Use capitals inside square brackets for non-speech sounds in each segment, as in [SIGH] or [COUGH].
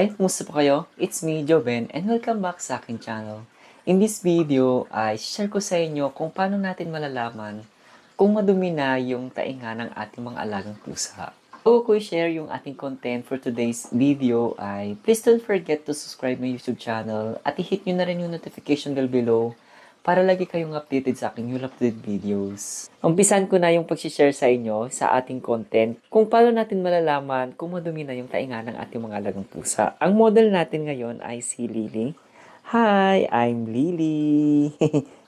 Hi, kumusta po kayo? It's me, Joven, and welcome back sa akin channel. In this video, ay share ko sa inyo kung paano natin malalaman kung madumi na yung tainga ng ating mga alagang pusa. Bago ko share yung ating content for today's video ay please don't forget to subscribe my YouTube channel at i-hit nyo na rin yung notification bell below para lagi kayong updated sa aking new updated videos. Umpisan ko na yung pag-share sa inyo sa ating content kung paano natin malalaman kung madumi na yung tainga ng ating mga alagang pusa. Ang model natin ngayon ay si Lily. Hi, I'm Lily.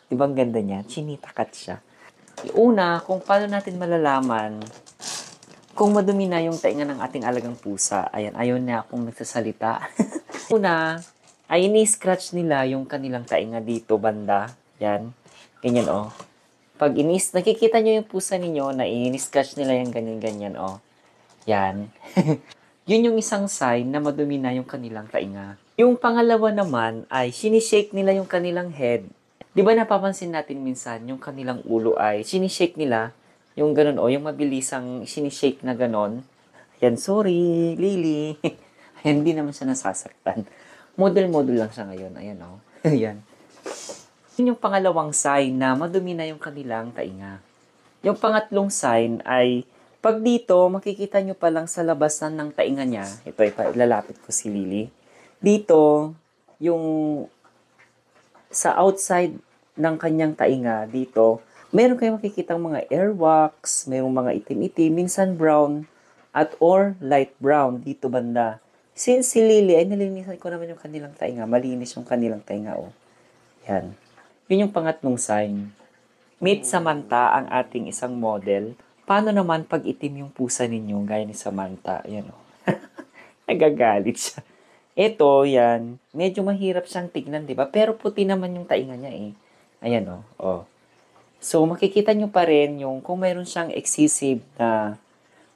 Di [LAUGHS] ganda niya? Chinitakat siya. Una, kung paano natin malalaman kung madumi na yung tainga ng ating alagang pusa. Ayan, ayaw na akong nagsasalita. [LAUGHS] Una, ay ini-scratch nila yung kanilang tainga dito, banda. Yan. Ganyan, oh. Pag inis, nakikita nyo yung pusa ninyo na in-scratch nila yung ganyan-ganyan, oh. Yan. [LAUGHS] Yun yung isang sign na madumi na yung kanilang tainga. Yung pangalawa naman ay sinishake nila yung kanilang head. Di ba napapansin natin minsan yung kanilang ulo ay sinishake nila yung ganun o oh, yung mabilisang sinishake na ganun. Yan, sorry, Lily. [LAUGHS] Ayan, di naman siya nasasaktan. Model-model lang siya ngayon. Ayan, o. Oh. [LAUGHS] Ayan. Yun yung pangalawang sign na madumi na yung kanilang tainga. Yung pangatlong sign ay pag dito, makikita nyo lang sa labasan ng tainga niya. Ito, ilalapit ko si Lily. Dito, yung sa outside ng kanyang tainga dito, meron kayong makikita mga airwax, mayroong mga itim-itim, minsan brown, at or light brown dito banda. Since si Lily ay nilinisan ko naman yung kanilang tainga, malinis yung kanilang tainga, oh. Yan. Yun yung pangatlong sign. Meet Samantha ang ating isang model. Paano naman pag itim yung pusa ninyo gaya ni Samantha? Yan o. Oh. [LAUGHS] Nagagalit siya. Ito, yan. Medyo mahirap siyang tignan, di ba? Pero puti naman yung tainga niya eh. Ayan o. Oh. oh. So, makikita nyo pa rin yung kung meron siyang excessive na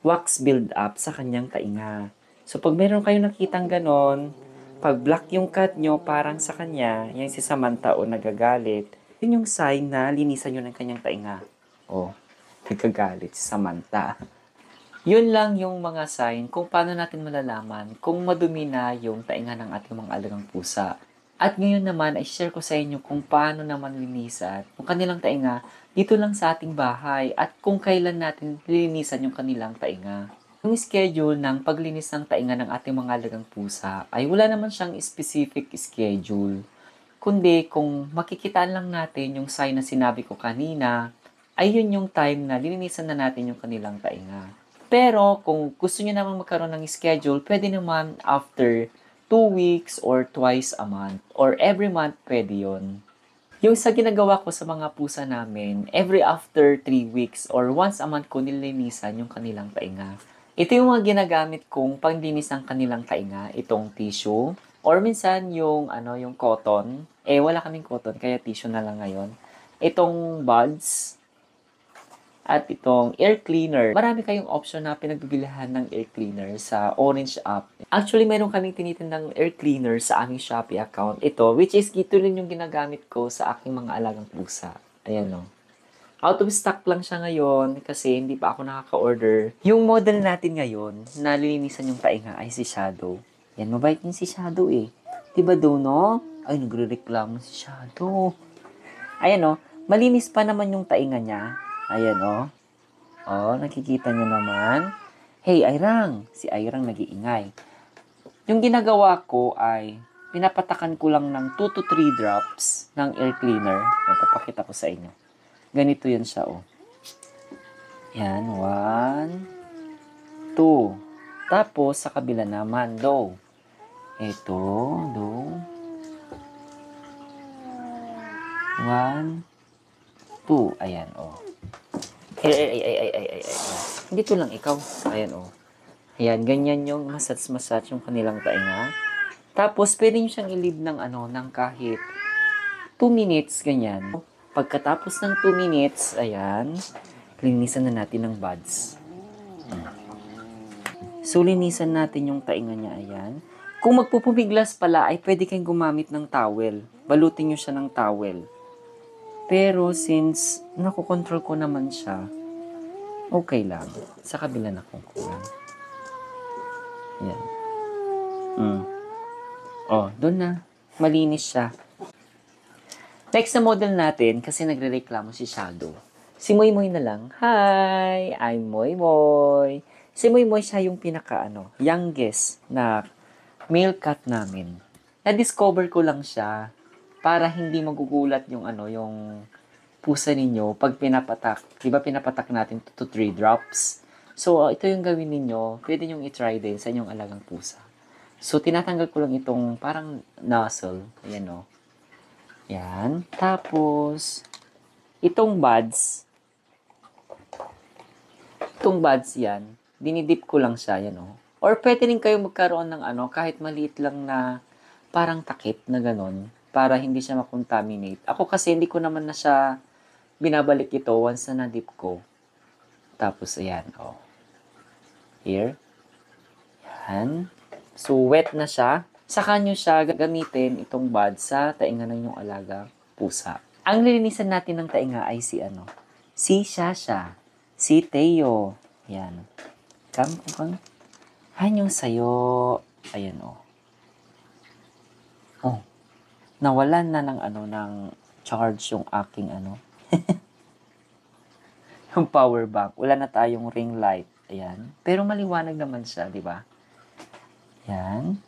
wax build up sa kanyang tainga. So, pag meron kayong nakitang ganon, pag black yung cat nyo, parang sa kanya, yung si Samantha o nagagalit, yun yung sign na linisan nyo ng kanyang tainga. O, oh, nagagalit si Samantha. Yun lang yung mga sign kung paano natin malalaman kung madumi na yung tainga ng ating mga alagang pusa. At ngayon naman ay share ko sa inyo kung paano naman linisan yung kanilang tainga dito lang sa ating bahay at kung kailan natin linisan yung kanilang tainga. Ang schedule ng paglinis ng tainga ng ating mga alagang pusa ay wala naman siyang specific schedule. Kundi kung makikita lang natin yung sign na sinabi ko kanina, ay yun yung time na lininisan na natin yung kanilang tainga. Pero kung gusto niyo namang magkaroon ng schedule, pwede naman after 2 weeks or twice a month or every month pwede yon. Yung sa ginagawa ko sa mga pusa namin, every after 3 weeks or once a month ko nilinisan yung kanilang tainga. Ito yung mga ginagamit kong panglinis ng kanilang tainga, itong tissue. Or minsan yung, ano, yung cotton. Eh, wala kaming cotton, kaya tissue na lang ngayon. Itong buds. At itong air cleaner. Marami kayong option na pinagbibilihan ng air cleaner sa Orange app. Actually, meron kaming tinitindang air cleaner sa aming Shopee account. Ito, which is ito rin yung ginagamit ko sa aking mga alagang pusa. Ayan o. No? Out of stock lang siya ngayon kasi hindi pa ako nakaka-order. Yung model natin ngayon, nalilinisan yung tainga ay si Shadow. Yan, mabait din si Shadow eh. Diba do, no? Ay, nagre-reklamo si Shadow. Ayan o, oh, malinis pa naman yung tainga niya. Ayan o. Oh. Oh, nakikita niyo naman. Hey, Airang. Si Airang nag-iingay. Yung ginagawa ko ay pinapatakan ko lang ng 2 to 3 drops ng air cleaner. Ipapakita ko sa inyo. Ganito yun siya, oh. Yan, one, two. Tapos, sa kabila naman, do. Ito, do. One, two. Ayan, oh. Ay, ay, ay, ay, ay, ay, ay, ay. Dito lang ikaw. Ayan, oh. Ayan, ganyan yung masats-masats yung kanilang tainga. Tapos, pwede nyo siyang ilib ng ano, ng kahit 2 minutes, ganyan. Pagkatapos ng 2 minutes, ayan, linisan na natin ng buds. So, linisan natin yung tainga niya, ayan. Kung magpupumiglas pala, ay pwede kayong gumamit ng towel. Balutin nyo siya ng towel. Pero since nakokontrol ko naman siya, okay lang. Sa kabila na kung kulang. Yan. Mm. Oh, doon na. Malinis siya. Next na model natin kasi nagre-reklamo si Shadow. Si Moy Moy na lang, Hi! I'm Moy Moy! Si Moy Moy siya yung pinaka ano, youngest na male cat namin. Na-discover ko lang siya para hindi magugulat yung ano, yung pusa ninyo pag pinapatak. Diba pinapatak natin to 3 drops? So, uh, ito yung gawin ninyo. Pwede nyo i-try din sa inyong alagang pusa. So, tinatanggal ko lang itong parang nozzle. Ayan o. Oh. Yan. Tapos, itong buds, itong buds yan, dinidip ko lang siya, yan o. Or pwede rin kayo magkaroon ng ano, kahit maliit lang na parang takip na ganon para hindi siya makontaminate. Ako kasi hindi ko naman na siya binabalik ito once na na-dip ko. Tapos ayan, oh. Here. Yan. So wet na siya. Saka nyo siya gagamitin itong bud sa tainga ng yung alaga pusa. Ang lilinisan natin ng tainga ay si ano? Si Shasha. Si Teo. Yan. Kam, kung Hanyong sayo. Ayan o. Oh. oh. Nawalan na ng ano, ng charge yung aking ano. [LAUGHS] yung power bank. Wala na tayong ring light. Ayan. Pero maliwanag naman siya, di ba? Ayan.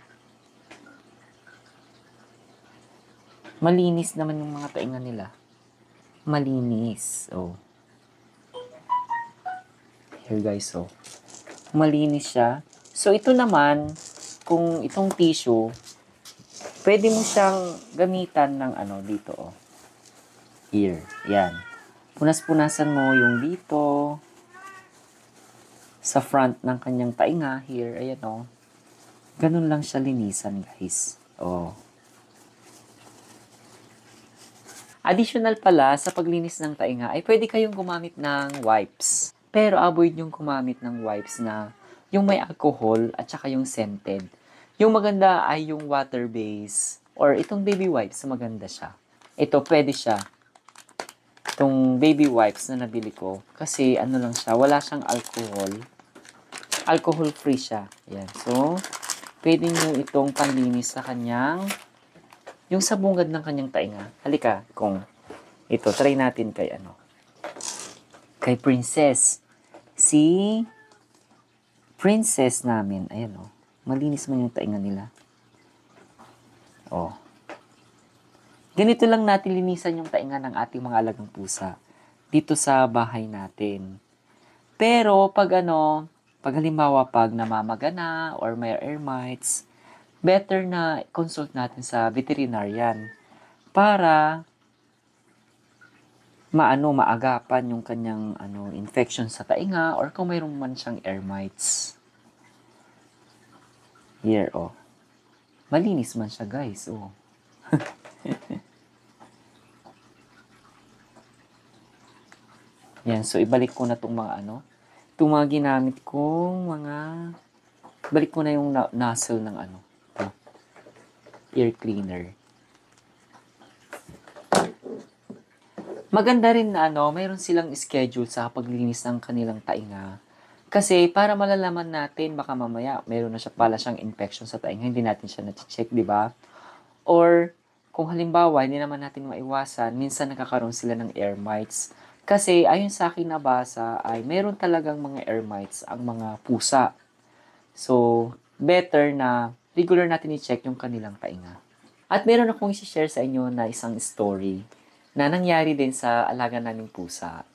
Malinis naman yung mga tainga nila. Malinis. Oh. Here guys, oh. Malinis siya. So, ito naman, kung itong tissue, pwede mo siyang gamitan ng ano dito, oh. Ear. Yan. Punas-punasan mo yung dito, sa front ng kanyang tainga, here, ayan, oh. Ganun lang siya linisan, guys. Oh. Additional pala, sa paglinis ng tainga ay pwede kayong gumamit ng wipes. Pero avoid yung gumamit ng wipes na yung may alcohol at saka yung scented. Yung maganda ay yung water base or itong baby wipes, maganda siya. Ito, pwede siya. Itong baby wipes na nabili ko. Kasi ano lang siya, wala siyang alcohol. Alcohol free siya. Ayan. So, pwede nyo itong panlinis sa kanyang yung sabungad ng kanyang tainga. Halika, kung ito, try natin kay ano. Kay Princess. Si Princess namin, ayan o. Oh, malinis man yung tainga nila. Oh. Ganito lang natin linisan yung tainga ng ating mga alagang pusa dito sa bahay natin. Pero pag ano, pag halimbawa pag namamaga na or may air mites, better na consult natin sa veterinarian para maano maagapan yung kanyang ano infection sa tainga or kung mayroon man siyang air mites. Here oh. Malinis man siya guys oh. [LAUGHS] Yan, so ibalik ko na tong mga ano, itong mga ginamit kong mga, balik ko na yung na- nozzle ng ano, ear cleaner. Maganda rin na ano, mayroon silang schedule sa paglinis ng kanilang tainga. Kasi para malalaman natin, baka mamaya mayroon na siya pala siyang infection sa tainga, hindi natin siya na-check, di ba? Or kung halimbawa, hindi naman natin maiwasan, minsan nakakaroon sila ng air mites. Kasi ayon sa akin nabasa ay mayroon talagang mga air mites ang mga pusa. So, better na regular natin i-check yung kanilang painga. At meron akong i-share sa inyo na isang story na nangyari din sa alaga naming pusa.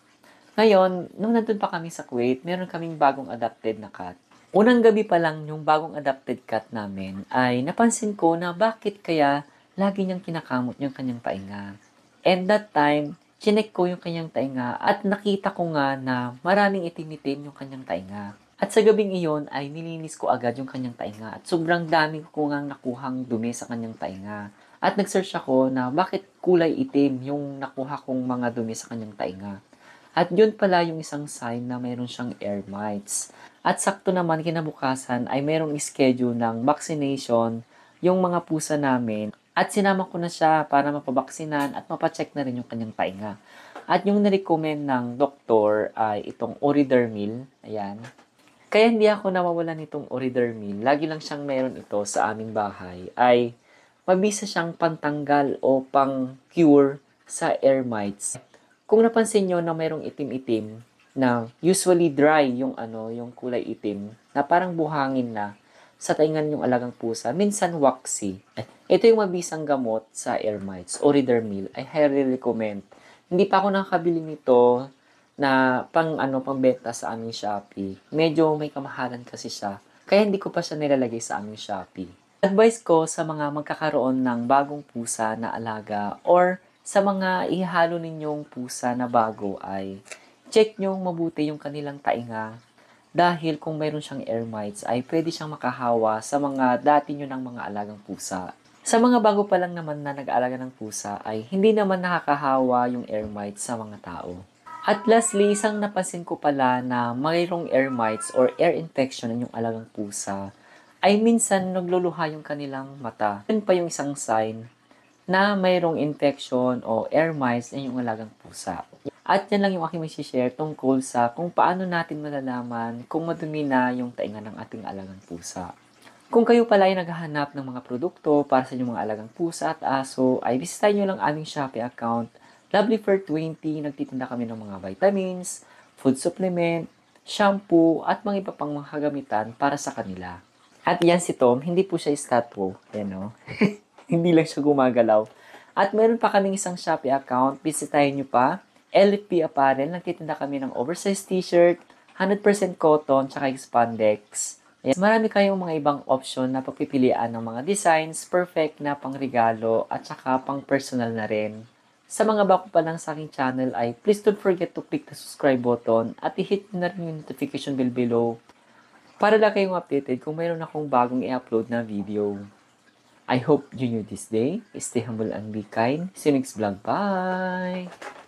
Ngayon, nung nandun pa kami sa Kuwait, meron kaming bagong adopted na cat. Unang gabi pa lang yung bagong adopted cat namin ay napansin ko na bakit kaya lagi niyang kinakamot yung kanyang painga. And that time, chinek ko yung kanyang tainga at nakita ko nga na maraming itim-itim yung kanyang tainga. At sa gabing iyon ay nilinis ko agad yung kanyang tainga at sobrang dami ko ngang nakuhang dumi sa kanyang tainga. At nag-search ako na bakit kulay itim yung nakuha kong mga dumi sa kanyang tainga. At yun pala yung isang sign na mayroon siyang air mites. At sakto naman kinabukasan ay mayroong schedule ng vaccination yung mga pusa namin. At sinama ko na siya para mapabaksinan at mapacheck na rin yung kanyang tainga. At yung narecommend ng doktor ay itong Oridermil. Ayan kaya hindi ako nawawala nitong oridermin, lagi lang siyang meron ito sa aming bahay, ay mabisa siyang pantanggal o pang cure sa air mites. Kung napansin nyo na mayroong itim-itim, na usually dry yung ano, yung kulay itim, na parang buhangin na sa taingan yung alagang pusa, minsan waxy. Ito yung mabisang gamot sa air mites, oridermil, I highly recommend. Hindi pa ako nakakabili nito na pang ano pang pangbenta sa aming Shopee. Medyo may kamahalan kasi siya. Kaya hindi ko pa siya nilalagay sa aming Shopee. Advice ko sa mga magkakaroon ng bagong pusa na alaga or sa mga ihalo ninyong pusa na bago ay check nyong mabuti yung kanilang tainga dahil kung mayroon siyang air mites ay pwede siyang makahawa sa mga dati nyo ng mga alagang pusa. Sa mga bago pa lang naman na nag aalaga ng pusa ay hindi naman nakakahawa yung air mites sa mga tao. At lastly, isang napansin ko pala na mayroong air mites or air infection ng yung alagang pusa ay minsan nagluluha yung kanilang mata. Yun pa yung isang sign na mayroong infection o air mites ng yung alagang pusa. At yan lang yung aking share tungkol sa kung paano natin malalaman kung madumi na yung tainga ng ating alagang pusa. Kung kayo pala ay naghahanap ng mga produkto para sa inyong mga alagang pusa at aso, ay bisitahin nyo lang aming Shopee account Lovely for 20, nagtitinda kami ng mga vitamins, food supplement, shampoo, at mga iba pang mga para sa kanila. At yan si Tom, hindi po siya statue, yan o. [LAUGHS] hindi lang siya gumagalaw. At meron pa kaming isang Shopee account, bisitahin nyo pa. LFP Apparel, nagtitinda kami ng oversized t-shirt, 100% cotton, tsaka spandex. Ayan. Marami kayong mga ibang option na pagpipilian ng mga designs, perfect na pang regalo at saka pang personal na rin. Sa mga bago pa lang sa aking channel ay please don't forget to click the subscribe button at i-hit na rin yung notification bell below para lang kayong updated kung mayroon akong bagong i-upload na video. I hope you knew this day. Stay humble and be kind. See you next vlog. Bye!